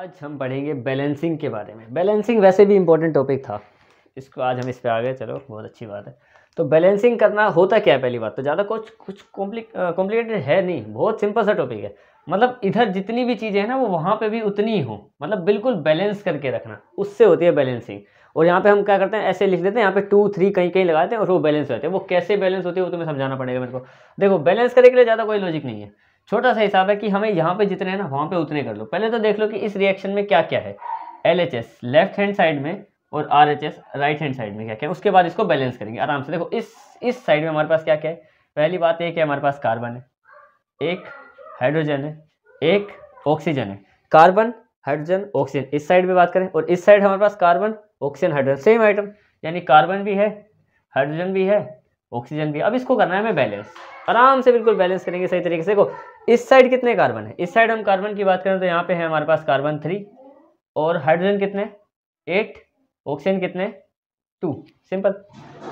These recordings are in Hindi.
आज हम पढ़ेंगे बैलेंसिंग के बारे में बैलेंसिंग वैसे भी इम्पोर्टेंट टॉपिक था इसको आज हम इस पर आ गए चलो बहुत अच्छी बात है तो बैलेंसिंग करना होता क्या है पहली बात तो ज़्यादा कुछ कुछ कॉम्प्लिकेटेड है नहीं बहुत सिंपल सा टॉपिक है मतलब इधर जितनी भी चीज़ें हैं ना वो वहाँ पर भी उतनी ही हों मतलब बिल्कुल बैलेंस करके रखना उससे होती है बैलेंसिंग और यहाँ पे हम क्या करते हैं ऐसे लिख देते हैं यहाँ पे टू थ्री कहीं कहीं लगाते हैं और वो बैलेंस होते हैं वो कैसे बैलेंस होती है वो तुम्हें समझाना पड़ेगा मेरे को देखो बैलेंस करने के लिए ज़्यादा कोई लॉजिक नहीं है छोटा सा हिसाब है कि हमें यहाँ पे जितने हैं ना वहाँ पे उतने कर लो पहले तो देख लो कि इस रिएक्शन में क्या क्या है एल लेफ्ट हैंड साइड में और आर राइट हैंड साइड में क्या क्या है उसके बाद इसको बैलेंस करेंगे आराम से देखो इस इस साइड में हमारे पास क्या क्या है पहली बात एक है हमारे पास कार्बन है एक हाइड्रोजन है एक ऑक्सीजन है कार्बन हाइड्रोजन ऑक्सीजन इस साइड में बात करें और इस साइड हमारे पास carbon oxygen hydrogen same item यानी कार्बन भी है हाइड्रोजन भी है ऑक्सीजन भी अब इसको करना है हमें बैलेंस आराम से बिल्कुल बैलेंस करेंगे सही तरीके से देखो इस साइड कितने कार्बन है इस साइड हम कार्बन की बात करें तो यहाँ पे है हमारे पास कार्बन थ्री और हाइड्रोजन कितने एट ऑक्सीजन कितने टू सिंपल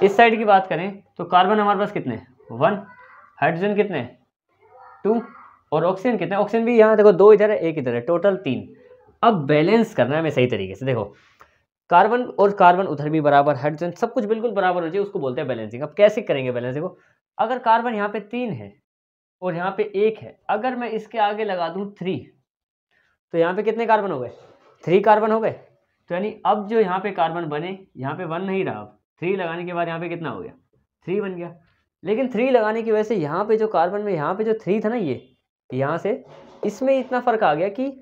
इस साइड की बात करें तो कार्बन हमारे पास कितने वन हाइड्रोजन कितने टू और ऑक्सीजन कितने ऑक्सीजन भी यहाँ देखो दो इधर है एक इधर है टोटल तीन अब बैलेंस करना है हमें सही तरीके से देखो कार्बन और कार्बन उधर भी बराबर हाइड्रोजन सब कुछ बिल्कुल बराबर हो जाए उसको बोलते हैं बैलेंसिंग अब कैसे करेंगे बैलेंसिंग को अगर कार्बन यहाँ पे तीन है और यहाँ पे एक है अगर मैं इसके आगे लगा दूँ थ्री तो यहाँ पे कितने कार्बन हो गए थ्री कार्बन हो गए तो यानी अब जो यहाँ पे कार्बन बने यहाँ पे वन नहीं रहा अब थ्री लगाने के बाद यहाँ पे कितना हो गया थ्री बन गया लेकिन थ्री लगाने की वजह से यहाँ पे जो कार्बन में यहाँ पे जो थ्री था ना ये यहाँ से इसमें इतना फ़र्क आ गया कि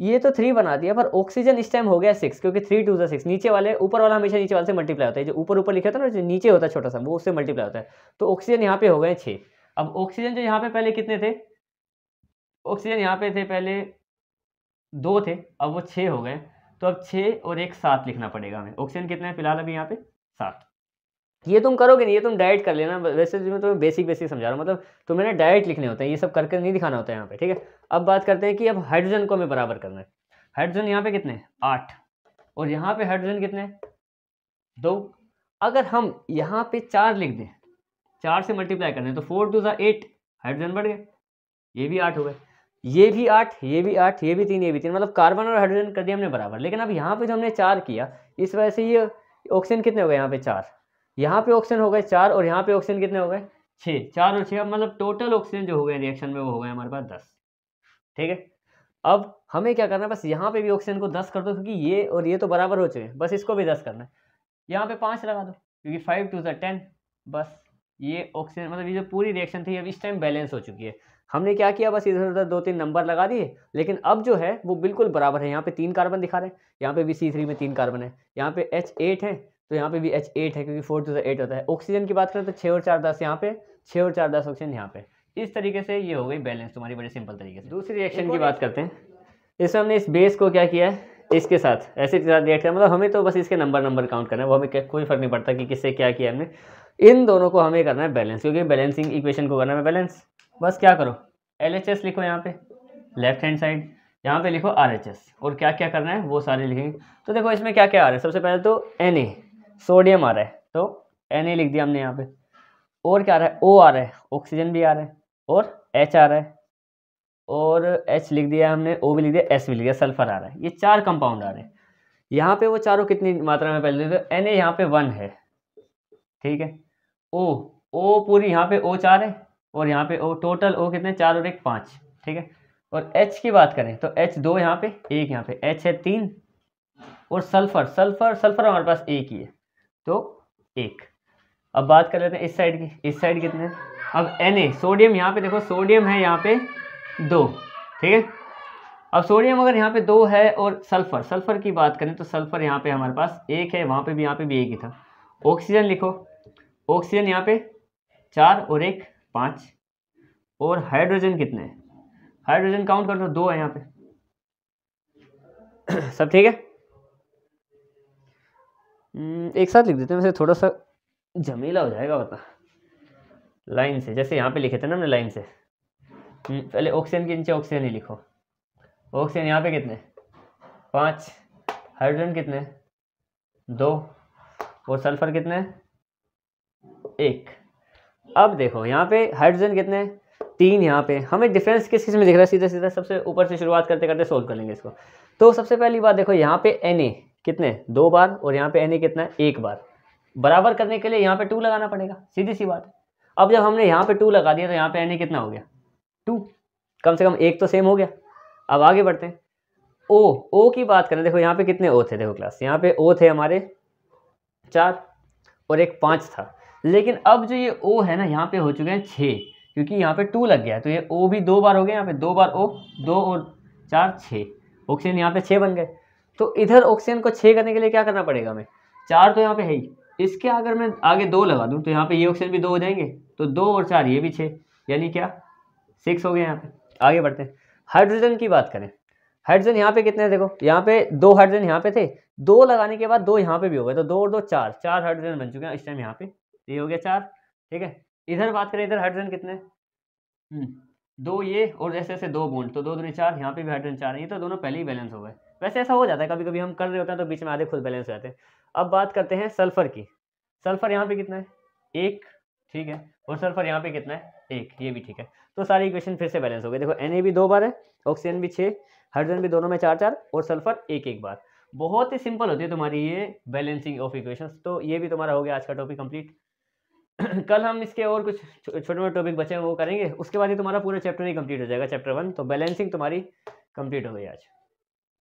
ये तो थ्री बना दिया पर ऑक्सीजन इस टाइम हो गया सिक्स क्योंकि थ्री टू सा सिक्स नीचे वाले ऊपर वाला हमेशा नीचे वाले से मल्टीप्लाई होता है जो ऊपर ऊपर लिखा था ना जो नीचे होता है छोटा सा वो उससे मल्टीप्लाई होता है तो ऑक्सीजन यहाँ पे हो गए छः अब ऑक्सीजन जो यहाँ पे पहले कितने थे ऑक्सीजन यहाँ पे थे पहले दो थे अब वो छः हो गए तो अब छः और एक सात लिखना पड़ेगा हमें ऑक्सीजन कितना है फिलहाल अभी यहाँ पे सात ये तुम करोगे नहीं ये तुम डाइट कर लेना वैसे मैं तुम्हें बेसिक बेसिक समझा रहा हूँ मतलब तुम्हें ना डाइट लिखने होते हैं ये सब करके नहीं दिखाना होता है यहाँ पे ठीक है अब बात करते हैं कि अब हाइड्रोजन को हमें बराबर करना है हाइड्रोजन यहाँ पे कितने आठ और यहाँ पे हाइड्रोजन कितने दो अगर हम यहाँ पे चार लिख दें चार से मल्टीप्लाई करने तो फोर टू ज़ा एट हाइड्रोजन बढ़ गए ये भी आठ हो गए ये भी आठ ये भी आठ ये भी तीन ये भी तीन मतलब कार्बन और हाइड्रोजन कर दिया हमने बराबर लेकिन अब यहाँ पे जो हमने चार किया इस वजह से ये ऑक्सीजन कितने हो गए यहाँ पे चार यहाँ पे ऑक्सीजन हो गए चार और यहाँ पे ऑक्सीजन कितने हो गए छः चार और छः मतलब टोटल ऑक्सीजन जो हो गए रिएक्शन में वो हो गए हमारे पास दस ठीक है अब हमें क्या करना है बस यहाँ पे भी ऑक्सीजन को दस कर दो क्योंकि ये और ये तो बराबर हो चुके हैं बस इसको भी दस करना है यहाँ पे पाँच लगा दो क्योंकि फाइव टू ज़ा टेन बस ये ऑक्सीजन मतलब ये जो पूरी रिएक्शन थी अब इस टाइम बैलेंस हो चुकी है हमने क्या किया बस इधर उधर दो तीन नंबर लगा दिए लेकिन अब जो है वो बिल्कुल बराबर है यहाँ पे तीन कार्बन दिखा रहे हैं यहाँ पे भी सी थ्री में तीन कार्बन है यहाँ पे एच एट है तो यहाँ पे भी एच एट है क्योंकि फोर टू सा एट होता है ऑक्सीजन की बात करें तो छः और चार दस यहाँ पे छः और चार दस ऑक्सीजन यहाँ पे इस तरीके से ये हो गई बैलेंस तुम्हारी बड़े सिंपल तरीके से दूसरी रिएक्शन की बात करते हैं इसमें हमने इस बेस को क्या किया है इसके साथ ऐसे के साथ रिएक्ट मतलब हमें तो बस इसके नंबर नंबर काउंट करना है वो हमें कोई फ़र्क नहीं पड़ता कि किससे क्या किया हमने इन दोनों को हमें करना है बैलेंस क्योंकि बैलेंसिंग इक्वेशन को करना है बैलेंस बस क्या करो एल लिखो यहाँ पे लेफ्ट हैंड साइड यहाँ पे लिखो आर और क्या क्या करना है वो सारे लिखेंगे तो देखो इसमें क्या क्या आ रहा है सबसे पहले तो एन सोडियम आ रहा है तो एन लिख दिया हमने यहाँ पे और क्या आ रहा है ओ आ रहा है ऑक्सीजन भी आ रहा है और एच आ रहा है और एच लिख दिया हमने ओ भी लिख दिया एस भी लिख दिया सल्फर आ रहा है ये चार कंपाउंड आ रहे हैं यहाँ पे वो चारों कितनी मात्रा में पहले तो एन ए यहाँ पे वन है ठीक है ओ ओ पूरी यहाँ पे ओ चार है और यहाँ पे ओ टोटल ओ कितने चार और एक पाँच ठीक है और एच की बात करें तो एच दो यहाँ पे एक यहाँ पे एच है तीन और सल्फर सल्फर सल्फर हमारे पास एक ही है तो एक अब बात कर लेते हैं इस साइड की इस साइड कितने अब एन ए सोडियम यहाँ पे देखो सोडियम है यहाँ पे दो ठीक है अब सोडियम अगर यहाँ पे दो है और सल्फर सल्फर की बात करें तो सल्फर यहाँ पे हमारे पास एक है वहाँ पे भी यहाँ पे भी एक ही था ऑक्सीजन लिखो ऑक्सीजन यहाँ पे चार और एक पाँच और हाइड्रोजन कितने हैं हाइड्रोजन काउंट कर दो दो है यहाँ पे सब ठीक है हम्म, एक साथ लिख देते हैं वैसे थोड़ा सा झमेला हो जाएगा बता लाइन से जैसे यहाँ पे लिखे थे ना हमने लाइन से पहले ऑक्सीजन के नीचे ऑक्सीजन ही लिखो ऑक्सीजन यहाँ पे कितने पाँच हाइड्रोजन कितने दो और सल्फर कितने एक अब देखो यहाँ पे हाइड्रोजन कितने तीन यहाँ पे हमें डिफरेंस किस किस में दिख रहा है सीधा सीधा सबसे ऊपर से शुरुआत करते करते सोल्व कर लेंगे इसको तो सबसे पहली बात देखो यहाँ पे एन कितने दो बार और यहाँ पे एन कितना एक बार बराबर करने के लिए यहाँ पे टू लगाना पड़ेगा सीधी सी बात अब जब हमने यहाँ पे टू लगा दिया तो यहाँ पे एन कितना हो गया टू कम से कम एक तो सेम हो गया अब आगे बढ़ते हैं ओ ओ की बात करें देखो यहाँ पे कितने ओ थे देखो क्लास यहाँ पे ओ थे हमारे चार और एक पाँच था लेकिन अब जो ये ओ है ना यहाँ पे हो चुके हैं छः क्योंकि यहाँ पे टू लग गया तो ये ओ भी दो बार हो गया यहाँ पे दो बार ओ दो और चार छः ऑक्सीजन यहाँ पे छः बन गए तो इधर ऑक्सीजन को छः करने के लिए क्या करना पड़ेगा हमें चार तो यहाँ पे है ही इसके अगर मैं आगे दो लगा दूँ तो यहाँ पे ये ऑक्सीजन भी दो हो जाएंगे तो दो और चार ये भी छः यानी क्या सिक्स हो गए यहाँ पे आगे बढ़ते हैं हाइड्रोजन की बात करें हाइड्रोजन यहाँ पे कितने देखो यहाँ पे दो हाइड्रोजन यहाँ पे थे दो लगाने के बाद दो यहाँ पे भी हो गए तो दो और दो चार चार हाइड्रोजन बन चुके हैं इस टाइम यहाँ पे ये हो गया चार ठीक है इधर बात करें इधर हाइड्रोजन कितने हम्म, दो ये और जैसे जैसे दो बूंद तो दो दो चार यहाँ पे भी हाइड्रोजन चार ये तो दोनों पहले ही बैलेंस हो गए वैसे ऐसा हो जाता है कभी कभी हम कर रहे होते हैं तो बीच में आधे खुद बैलेंस हो जाते हैं अब बात करते हैं सल्फर की सल्फर यहाँ पे कितना है एक ठीक है और सल्फर यहाँ पे कितना है एक ये भी ठीक है तो सारी इक्वेशन फिर से बैलेंस हो गए देखो एन भी दो बार है ऑक्सीजन भी छः हाइड्रोजन भी दोनों में चार चार और सल्फर एक एक बार बहुत ही सिंपल होती है तुम्हारी ये बैलेंसिंग ऑफ इक्वेशन तो ये भी तुम्हारा हो गया आज का टॉपिक कंप्लीट कल हम इसके और कुछ छोटे मोटे टॉपिक बचे हैं वो करेंगे उसके बाद ही तुम्हारा पूरा चैप्टर ही कंप्लीट हो जाएगा चैप्टर वन तो बैलेंसिंग तुम्हारी कंप्लीट हो गई आज